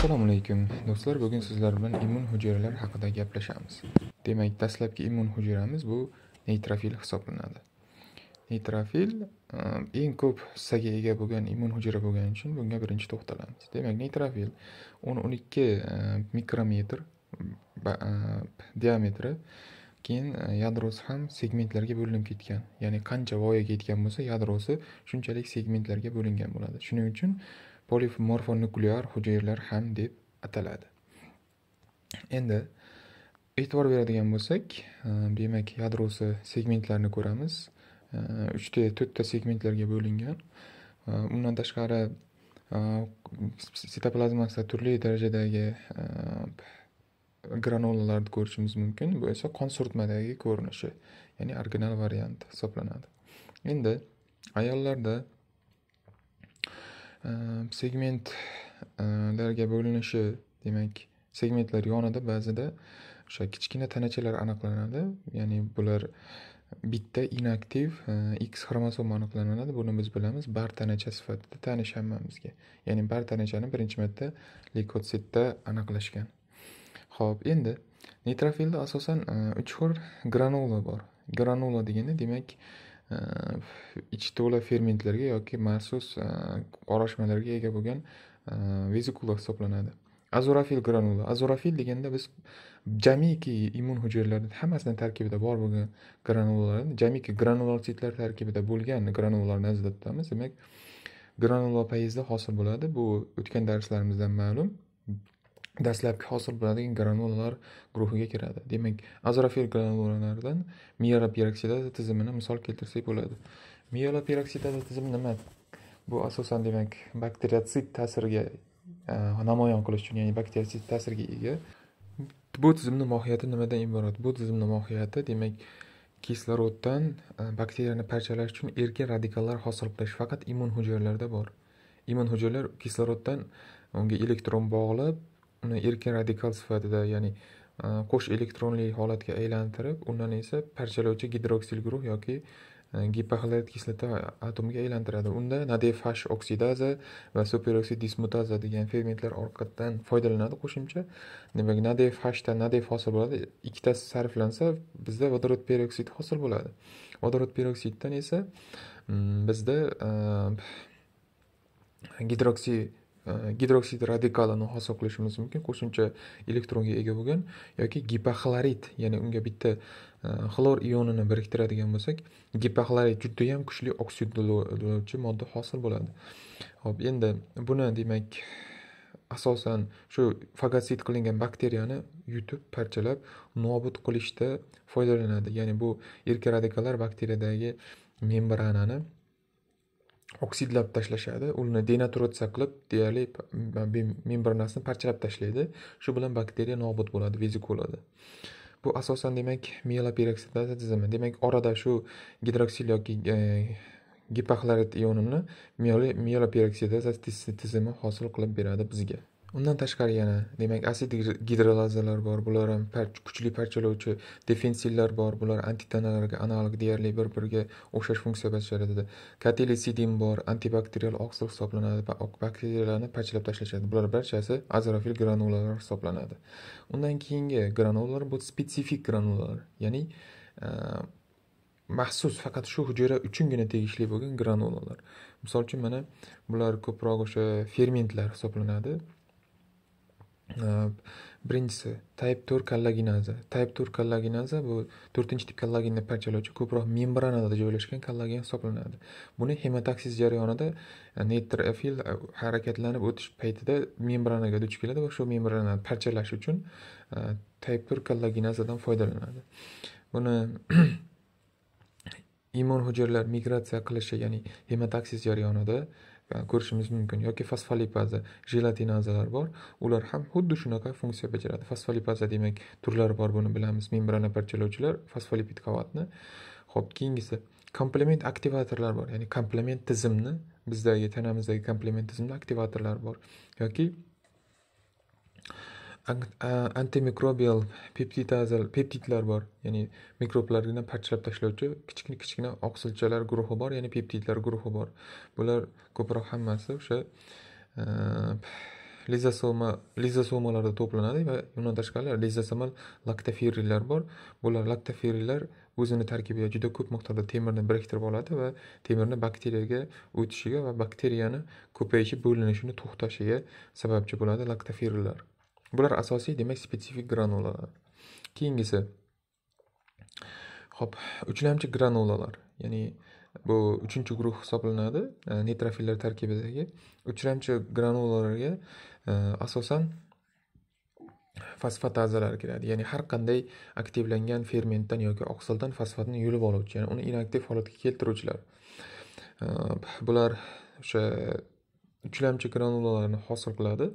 assalomu alaykum do'stlar bugun sizlar bilan immun hujayralar haqida gaplashamiz demak dastlabki immun hujayramiz bu neytrofil hisoblanadi neytrofil ehm, eng ko'p hissaga ega bo'lgan immun hujayra bo'lgani uchun bunga birinchi to'xtalamiz demak neytrofil o'n o'n ikki ehm, mikrometr ehm, diametri keyin yadrosi ham segmentlarga bo'linib ketgan ya'ni qancha voyaga yetgan bo'lsa yadrosi shunchalik segmentlarga bo'lingan bo'ladi shuning uchun polifemorfonuklear hujayralar ham deb ataladi endi e'tibor beradigan bo'lsak e, demak yadrosi segmentlarni ko'ramiz e, uchta to'rtta segmentlarga bo'lingan e, undan tashqari sitoplazmasida turli darajadagi granulalarni ko'rishimiz mumkin bu esa qon surtmadagi ko'rinishi ya'ni original variant hisoblanadi endi ayollarda segment larga bo'linishi demak segmentlar yonida ba'zida o'sha kichkina tanachalar aniqlanadi ya'ni bular bitta inaktiv x xromosoma aniqlanadi buni biz bilamiz bar tanacha sifatida tanish hammamizga ya'ni bar tanachani birinchi marta leykotsitda aniqlashgan ho'p endi neytrofilda asosan uch xil granula bor granula deganda demak ichi to'la fermentlarga yoki maxsus qorashmalarga э, ega bo'lgan э, vezikula hisoblanadi azorafil granula azorafil deganda biz jamiki immun hujayralarni hammasini tarkibida bor bo'lgan granulalarni jamiki granulotsitlar tarkibida bo'lgan granulalarni nazarda tutamiz demak granulopayezda hosil bo'ladi bu o'tgan darslarimizdan ma'lum dastlabki hosil bo'ladigan granulalar guruhiga kiradi demak azrofil granulalardan miyala peroksidata tizimini misol keltirsak bo'ladi miyala peroksidata tizimi nima bu asosan demak bakteriotsid ta'siriga e, namoyon qilish uchun ya'ni bakteriotsid ta'siriga ega bu tizimni mohiyati nimadan iborat bu tizimni mohiyati demak kisloroddan e, bakteriyani parchalash uchun erkin radikallar hosil qilish faqat immun hujayralarda bor immun hujayralar kisloroddan unga elektron bog'lab uni erkin radikal sifatida ya'ni e, qo'sh elektronli holatga aylantirib undan esa parchalovchi gidroksil guruh yoki e, gipoxlorit kislota atomiga aylantiradi unda nadefash oksidaza va superoksid dismutaza degan fermentlar orqadan foydalanadi qo'shimcha demak nadf hdan nadf hosil bo'ladi ikkitasi sarflansa bizda vodorod peroksid hosil bo'ladi vodorod peroksiddan esa mm, bizda e, gidroksi gidroksid radikalini hosil qilishimiz mumkin qo'shimcha elektronga ega bo'lgan yoki gipoxlorid ya'ni unga bitta xlor ionini biriktiradigan bo'lsak gipoxlorid judayam kuchli oksidlovchi modda hosil bo'ladi ho'p endi buni demak asosan shu fagosit qilingan bakteriyani yutib parchalab nobud qilishda foydalanadi ya'ni bu erka radikallar bakteriyadagi membranani oksidlab tashlashadi uni denaturatsiya qilib deyarli membranasini parchalab tashlaydi shu bilan bakteriya nobud bo'ladi vezikulada bu asosan demak mieloperoksidaza tizimi demak orada shu gidroksil yoki e, gipoxlorit ionini mieloperoksidaza tizimi hosil qilib beradi bizga undan tashqari yana demak asid gidrolazalar bor bular ham kuchli parchalovchi defensillar bor bular antitanalarga analog deyarli bir biriga o'xshash funksiya bajaradi katelisidin bor antibakterial oqsil hisoblanadi va bakteriyalarni parchalab tashlashadi bular barchasi azrofil granulalar hisoblanadi undan keyingi granulalar bu spetsifik granulalar ya'ni maxsus faqat shu hujayra uchungina tegishli bo'lgan granulalar misol uchun mana bular ko'proq o'sha fermentlar hisoblanadi Э, birinchisi type to'rt kollaginaza type to'rt kollaginaza bu to'rtinchi tip kollagenni parchalovchi ko'proq membranada joylashgan kollagen hisoblanadi buni hemotaksis jarayonida e, netrofil e, harakatlanib o'tish paytida membranaga duch keladi va shu membranani parchalash uchun e, type to'rt kollaginazadan foydalanadi buni immun hujayralar migratsiya qilishi ya'ni hemotaksis jarayonida ko'rishimiz mumkin yoki fosfolipaza jelatinazalar bor ular ham xuddi shunaqa funksiya bajaradi fosfolipaza demak turlari bor buni bilamiz membrana parchalovchilar fosfolipid qavatni ho'p keyingisi komplement aktivatorlar bor ya'ni komplement tizimni bizdagi tanamizdagi komplement tizimda aktivatorlar bor yoki antimikrobial peptidazal peptidlar bor ya'ni mikroblarni parchalab tashlovchi kichkina kichkina oqsilchalar guruhi bor ya'ni peptidlar guruhi bor bular ko'proq hammasi o'sha lizosoma lizosomalarda to'planadi va undan tashqari lizosomal laktoferillar bor bular laktoferillar o'zini tarkibiga juda ko'p miqdorda temirni biriktirib oladi va temirni bakteriyaga o'tishiga va bakteriyani ko'payishi bo'linishini to'xtashiga sababchi bo'ladi laktoferillar bular asosiy demak spesifik granulalar keyingisi ho'p uchlamchi granulalar ya'ni bu uchinchi guruh hisoblanadi e, neytrofillar tarkibidagi uchlamchi granulalarga e, asosan fosfatazalar kiradi ya'ni har qanday aktivlangan fermentdan yoki oqsildan fosfatni yulib oluvchi ya'ni uni inaktiv holatga keltiruvchilar e, bular o'sha uchlamchi granulalarni hosil qiladi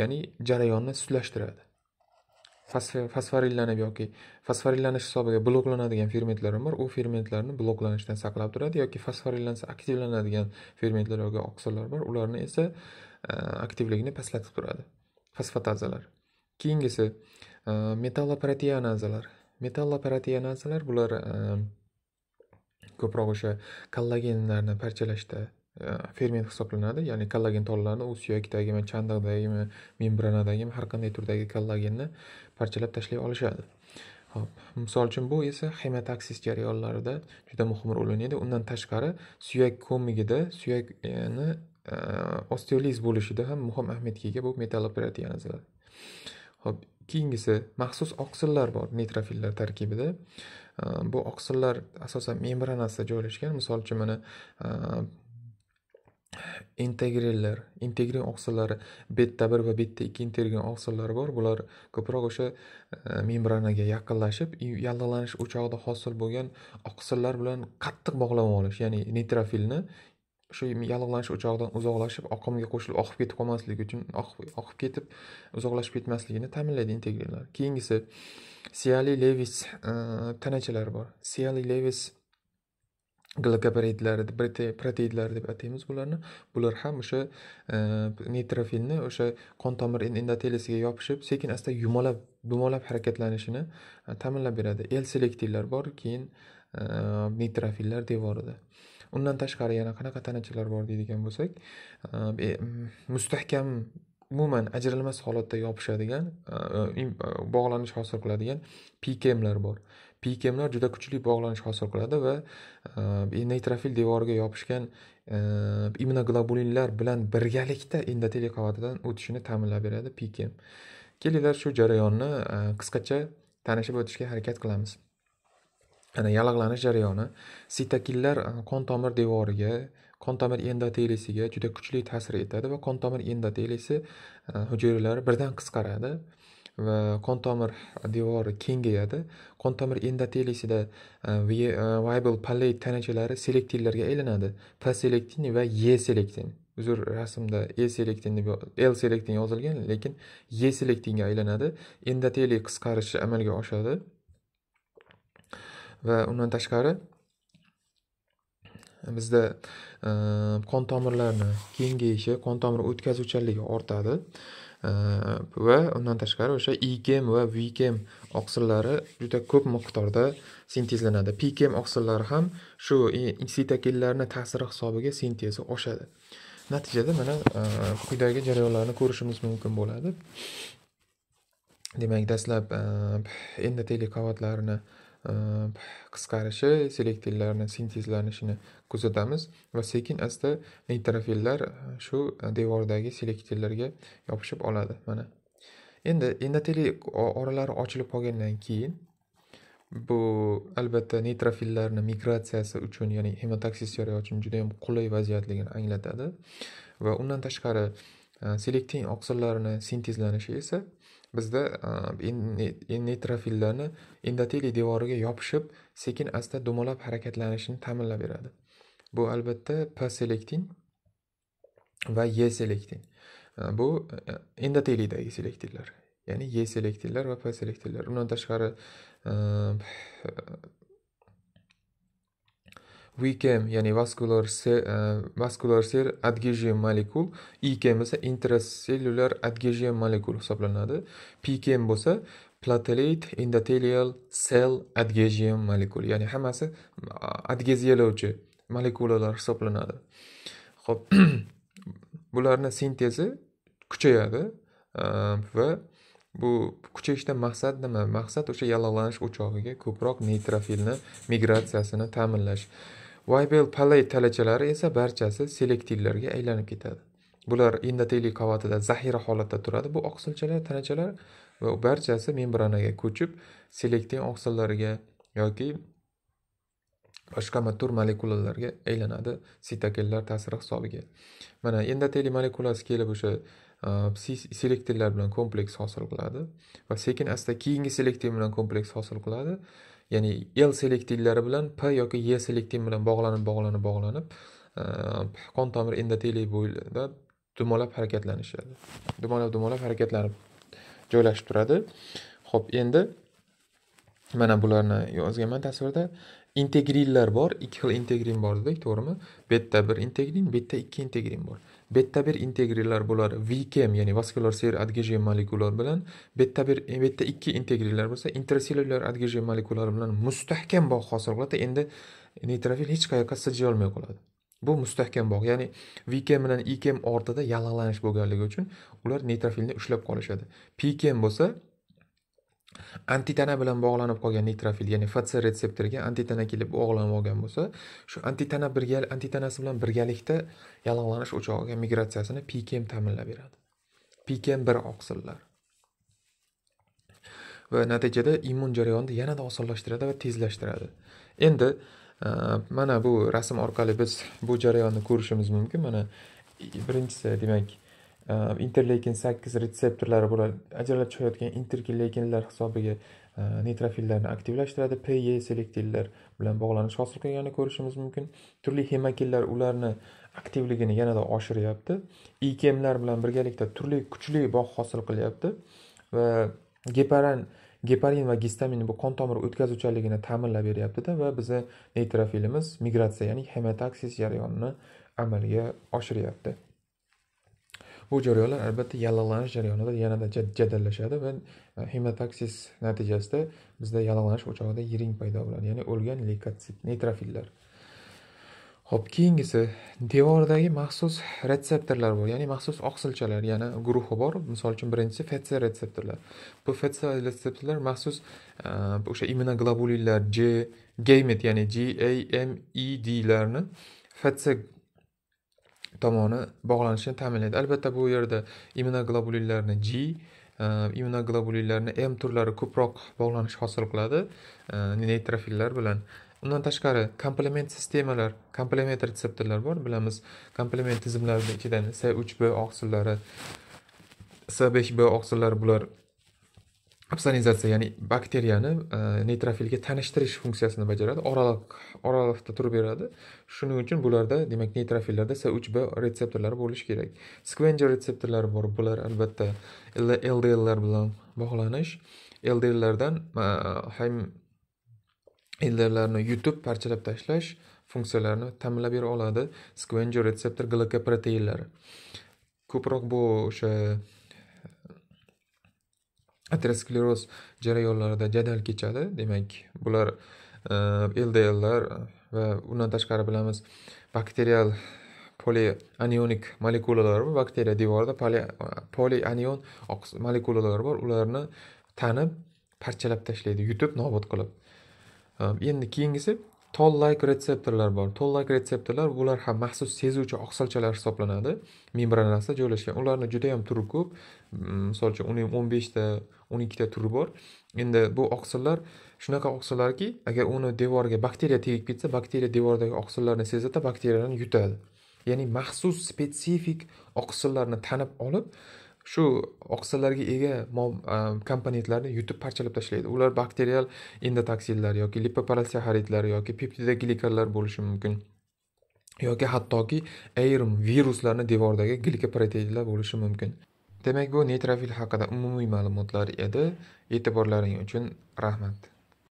ya'ni jarayonni sustlashtiradi fosforillanib yoki fosforillanish hisobiga bloklanadigan fermentlar bor u fermentlarni bloklanishdan saqlab turadi yoki fosforillansa aktivlanadigan fermentlar yoki oqsillar bor ularni esa e, aktivligini pastlatib turadi fosfatazalar keyingisi e, metalloproteinazalar metalloproteinazalar bular e, ko'proq o'sha kollagenlarni parchalashda ferment э, hisoblanadi ya'ni kollagen tolalarini u suyakdagimi chandiqdagimi membranadagimi har qanday turdagi kollagenni parchalab tashlay olishadi ho'p misol uchun bu esa hemataksis jarayonlarida juda muhim rol o'ynaydi undan tashqari suyak ko'migida suyakni e, osteoliz bo'lishida ham muhim ahamiyatga ega bu metallopatianizalar ho'p keyingisi maxsus oqsillar bor neytrofillar tarkibida e, bu oqsillar asosan membranasida joylashgan misol uchun mana e, integrallar integrin oqsillari betta bir va betta ikki integrin oqsillari bor bular ko'proq o'sha e, membranaga yaqinlashib yallig'lanish o'chog'ida hosil bo'lgan oqsillar bilan qattiq bog'lanib olish ya'ni nitrofilni shu yallig'lanish o'chog'idan uzoqlashib oqimga qo'shilib oqib ketib qolmasligi uchun oqib ketib uzoqlashib ketmasligini ta'minlaydi integrallar keyingisi siali levis e, tanachalari bor siali levis glokoproteidlari proteidlar deb ataymiz bularni bular ham o'sha e, neytrofilni o'sha qon tomir endotelisiga yopishib sekin asta yumalab dumalab harakatlanishini e, ta'minlab beradi l selektinlar bor keyin e, neytrofillar devorida undan tashqari yana qanaqa tanachalar bor deydigan bo'lsak mustahkam umuman ajralmas holatda yopishadigan bog'lanish hosil qiladigan pkmlar bor pikemlar juda kuchli bog'lanish hosil qiladi va e, neytrofil devoriga yopishgan e, immunoglobulinlar bilan birgalikda endoteliy qavatidan o'tishini ta'minlab beradi pikem kelinglar shu jarayonni e, qisqacha tanishib o'tishga harakat qilamiz ana yallig'lanish jarayoni sitokinlar qon tomir devoriga qon tomir endotelisiga juda kuchli ta'sir etadi va qon tomir endotelisi hujayralari birdan qisqaradi va qon tomir devori kengayadi qon tomir endoteliysida e, e, viable palay tanachalari selektinlarga aylanadi selektin va e selektin uzr rasmda e selektin deb l selektin yozilgan lekin e selektinga aylanadi endoteliy qisqarishi amalga oshadi va undan tashqari bizda e, qon tomirlarni kengayishi qon tomir o'tkazuvchanligi ortadi va э, undan tashqari o'sha igem va vigem oqsillari juda ko'p miqdorda sintezlanadi pigem oqsillari ham shu sitokinlarni ta'siri hisobiga sintezi oshadi natijada mana e, quyidagi jarayonlarni ko'rishimiz mumkin bo'ladi demak dastlab e, endoteliy qavatlarini Ehm, qisqarishi selektinlarni sintezlanishini kuzatamiz va sekin asta neytrofillar eh, shu devordagi selektinlarga yopishib oladi mana endi endoteliy oralari ochilib qolgandan keyin bu albatta neytrofillarni migratsiyasi uchun ya'ni hemotaksis jarayoni uchun juda yam qulay vaziyatligini anglatadi va undan tashqari eh, selektin oqsillarini sintezlanishi esa bizda e, neytrofillarni endoteliy devoriga yopishib sekin asta dumalab harakatlanishini ta'minlab beradi bu albatta p selektin va e selektin bu e, endotelidagi selektinlar ya'ni e selektinlar va p selektinlar undan tashqari e, VCAM ya'ni vaskular e, vaskular ser adhesion molekul ICAM esa intrasellular adhesion molekul hisoblanadi PCAM bo'lsa platelet endothelial cell adhesion molekul ya'ni hammasi adgeziyalovchi molekulalar hisoblanadi ho'p bularni sintezi kuchayadi e, va bu kuchayishdan maqsad nima maqsad o'sha yallig'lanish o'chog'iga ko'proq neytrofilni migratsiyasini ta'minlash Wibel Palay talachalari esa barchasi selektivlarga aylanib ketadi. Bular endoteliy qavatida zaxira holatda turadi. Bu oqsilchalar tanachalar va barchasi membranaga ko'chib, selektiv oqsillarga yoki boshqa matur molekulalarga aylanadi sitokinlar ta'siri hisobiga mana endoteliy molekulasi kelib o'sha e, selektinlar bilan kompleks hosil qiladi va sekin asta keyingi selektin bilan kompleks hosil qiladi ya'ni l selektivlari bilan p yoki y selektin bilan bog'lanib bog'lanib bog'lanib qon tomir endoteliy bo'yida dumalab harakatlanishadi dumalab dumalab harakatlanib joylashib turadi ho'p endi mana bularni yozganman tasvirda integrillar bor ikki xil integrin bor dedik to'g'rimi betta bir integrin betta ikki integrin bor betta bir integrinlar bo'lar vkm ya'ni vaskular ser adgeje molekulalar bilan betta bir betta ikki integrinlar bo'lsa intrasellyular adgeje molekulalari bilan mustahkam bog' hosil qiladi endi neytrofil hech qayoqqa siljolmay qoladi bu mustahkam bog' ya'ni vkm bilan ikm ortida yallig'lanish bo'lganligi uchun ular neytrofilni ushlab qolishadi pkm bo'lsa antitana bilan bog'lanib qolgan nitrofil ya'ni fc retseptoriga antitana kelib bog'lanib olgan bo'lsa shu antitana birga antitanasi bilan birgalikda yallig'lanish o'chog'iga migratsiyasini pkm ta'minlab beradi pkm bir oqsillar va natijada immun jarayonini yanada osonlashtiradi va tezlashtiradi endi e, mana bu rasm orqali biz bu jarayonni ko'rishimiz mumkin mana birinchisi demak interleykin э, sakkiz retseptorlari bular ajralib chiqayotgan interleykinlar hisobiga э, neytrofillarni aktivlashtiradi pe selektinlar bilan bog'lanish hosil qilganini ko'rishimiz mumkin turli hemakinlar ularni aktivligini yanada oshiryapti ikmlar bilan birgalikda turli kuchli bog' hosil qilyapti va geparan geparin va gistamin bu qon tomir o'tkazuvchanligini ta'minlab beryaptida va bizni neytrofilimiz migratsiya ya'ni hemotaksis jarayonini amalga oshiryapti bu jarayonlar albatta yallig'lanish jarayonida yanada jadallashadi va e, hematoksis natijasida bizda yallig'lanish o'chog'ida yiring paydo bo'ladi ya'ni o'lgan leykotsit neytrofillar ho'p keyingisi devordagi maxsus retseptorlar bor ya'ni maxsus oqsilchalar yana guruhi bor misol uchun birinchisi fc retseptorlar bu fc retseptorlar maxsus e, o'sha immunoglobulinlar j gamet ya'ni g a m e d larni fc tomoni bog'lanishini ta'minlaydi albatta bu yerda immunoglobulinlarni g e, immunoglobulinlarni m turlari ko'proq bog'lanish hosil qiladi e, neytrofillar bilan undan tashqari komplement sistemalar komplement retseptorlar bor bilamiz komplement tizimlarini ichidan s uch b oqsillari s besh b oqsillari bular kapsonizatsiya ya'ni bakteriyani e, neytrofilga tanishtirish funksiyasini bajaradi oraliq oraliqda turib beradi shuning uchun bularda demak neytrofillarda s uch b retseptorlari bo'lishi kerak skvenger retseptorlari bor bular albatta ldllar bilan bog'lanish ldllardan e, ham ldllarni yutib parchalab tashlash funksiyalarini ta'minlab bera oladi skvenger retseptor glikoproteinlari ko'proq bu o'sha ateroskleroz jarayonlarida jadal kechadi demak bular e, ldllar va undan tashqari bilamiz bakterial polianionik molekulalar bor bakteriya devorida polianion molekulalar bor ularni tanib parchalab tashlaydi yutib nobud qilib e, endi keyingisi toll like retseptorlar bor toll like retseptorlar bular ham maxsus sezuvchi oqsilchalar hisoblanadi membranasida joylashgan ularni juda ham turi ko'p misol uchun 15 o'n beshta o'n ikkita turi bor endi bu oqsillar shunaqa oqsillarki agar uni devorga bakteriya tegib ketsa bakteriya devordagi oqsillarni sezadi bakteriyalarni yutadi ya'ni maxsus spetsifik oqsillarni tanib olib shu oqsillarga ega komponentlarni yutib parchalab tashlaydi ular bakterial endotoksinlar yoki lipoparalsaxaridlar yoki peptidoglikanlar bo'lishi mumkin yoki hattoki ayrim viruslarni devordagi glikoproteinlar bo'lishi mumkin demak bu neytrofil haqida umumiy ma'lumotlar edi e'tiborlaring uchun rahmat